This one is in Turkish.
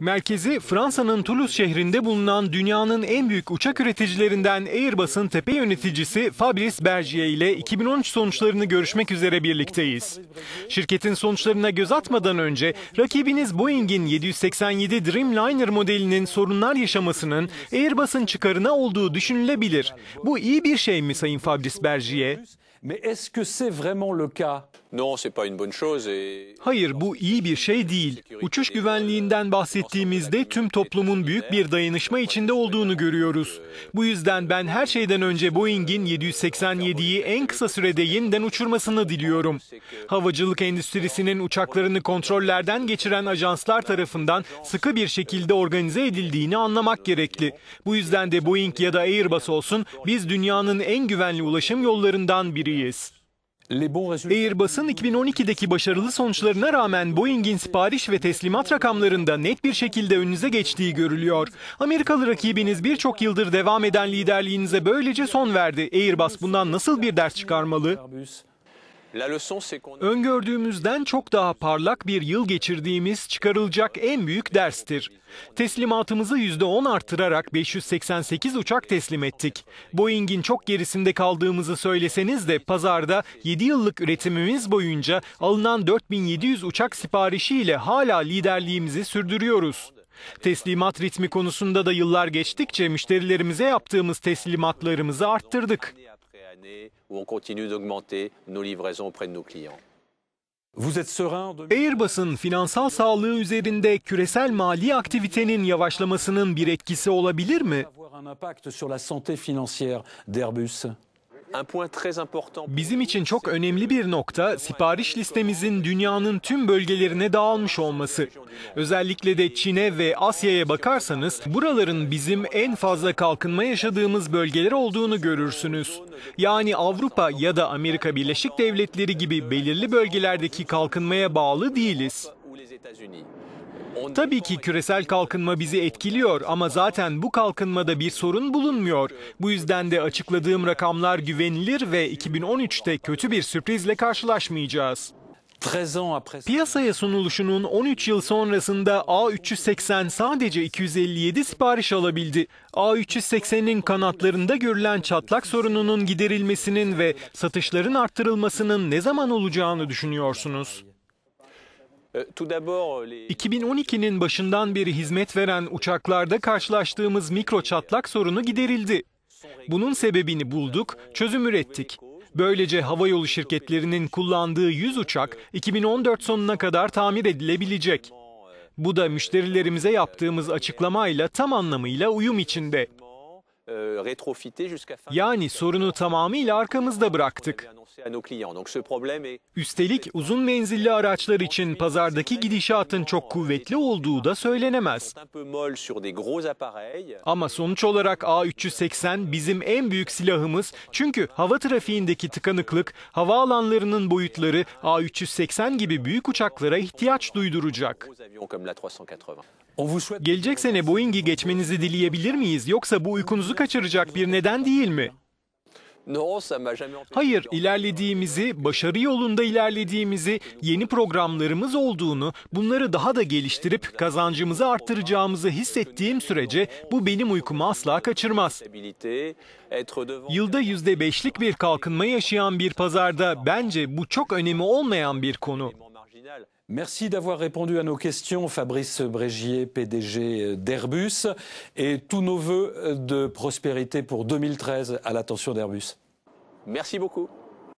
Merkezi Fransa'nın Toulouse şehrinde bulunan dünyanın en büyük uçak üreticilerinden Airbus'un tepe yöneticisi Fabrice Bergier ile 2013 sonuçlarını görüşmek üzere birlikteyiz. Şirketin sonuçlarına göz atmadan önce rakibiniz Boeing'in 787 Dreamliner modelinin sorunlar yaşamasının Airbus'un çıkarına olduğu düşünülebilir. Bu iyi bir şey mi Sayın Fabrice Bergier? Hayır bu iyi bir şey değil. Uçuş güvenliğinden gücünden bahsettiğimizde tüm toplumun büyük bir dayanışma içinde olduğunu görüyoruz. Bu yüzden ben her şeyden önce Boeing'in 787'yi en kısa sürede yeniden uçurmasını diliyorum. Havacılık endüstrisinin uçaklarını kontrollerden geçiren ajanslar tarafından sıkı bir şekilde organize edildiğini anlamak gerekli. Bu yüzden de Boeing ya da Airbus olsun biz dünyanın en güvenli ulaşım yollarından biriyiz. Airbus'un 2012'deki başarılı sonuçlarına rağmen Boeing'in sipariş ve teslimat rakamlarında net bir şekilde önünüze geçtiği görülüyor. Amerikalı rakibiniz birçok yıldır devam eden liderliğinize böylece son verdi. Airbus bundan nasıl bir ders çıkarmalı? Öngördüğümüzden çok daha parlak bir yıl geçirdiğimiz çıkarılacak en büyük derstir. Teslimatımızı %10 artırarak 588 uçak teslim ettik. Boeing'in çok gerisinde kaldığımızı söyleseniz de pazarda 7 yıllık üretimimiz boyunca alınan 4700 uçak siparişiyle hala liderliğimizi sürdürüyoruz. Teslimat ritmi konusunda da yıllar geçtikçe müşterilerimize yaptığımız teslimatlarımızı arttırdık. Airbus'un finansal sağlığı üzerinde küresel mali aktivitenin yavaşlamasının bir etkisi olabilir mi? Bizim için çok önemli bir nokta sipariş listemizin dünyanın tüm bölgelerine dağılmış olması. Özellikle de Çin'e ve Asya'ya bakarsanız buraların bizim en fazla kalkınma yaşadığımız bölgeler olduğunu görürsünüz. Yani Avrupa ya da Amerika Birleşik Devletleri gibi belirli bölgelerdeki kalkınmaya bağlı değiliz. Tabii ki küresel kalkınma bizi etkiliyor ama zaten bu kalkınmada bir sorun bulunmuyor. Bu yüzden de açıkladığım rakamlar güvenilir ve 2013'te kötü bir sürprizle karşılaşmayacağız. Piyasaya sunuluşunun 13 yıl sonrasında A380 sadece 257 sipariş alabildi. A380'in kanatlarında görülen çatlak sorununun giderilmesinin ve satışların arttırılmasının ne zaman olacağını düşünüyorsunuz? 2012'nin ee, başından beri hizmet veren uçaklarda karşılaştığımız mikro çatlak sorunu giderildi. Bunun sebebini bulduk, çözüm ürettik. Böylece havayolu şirketlerinin kullandığı 100 uçak 2014 sonuna kadar tamir edilebilecek. Bu da müşterilerimize yaptığımız açıklamayla tam anlamıyla uyum içinde. Euh, yani sorunu tamamıyla arkamızda bıraktık. Üstelik uzun menzilli araçlar için pazardaki gidişatın çok kuvvetli olduğu da söylenemez. Ama sonuç olarak A380 bizim en büyük silahımız çünkü hava trafiğindeki tıkanıklık, havaalanlarının boyutları A380 gibi büyük uçaklara ihtiyaç duyduracak. Gelecek sene Boeing'i geçmenizi dileyebilir miyiz yoksa bu uykunuzu kaçıracak bir neden değil mi? Hayır, ilerlediğimizi, başarı yolunda ilerlediğimizi, yeni programlarımız olduğunu, bunları daha da geliştirip kazancımızı arttıracağımızı hissettiğim sürece bu benim uykumu asla kaçırmaz. Yılda yüzde beşlik bir kalkınma yaşayan bir pazarda bence bu çok önemi olmayan bir konu. Merci d'avoir répondu à nos questions, Fabrice Brégier, PDG d'Airbus, et tous nos voeux de prospérité pour 2013 à l'attention d'Airbus. Merci beaucoup.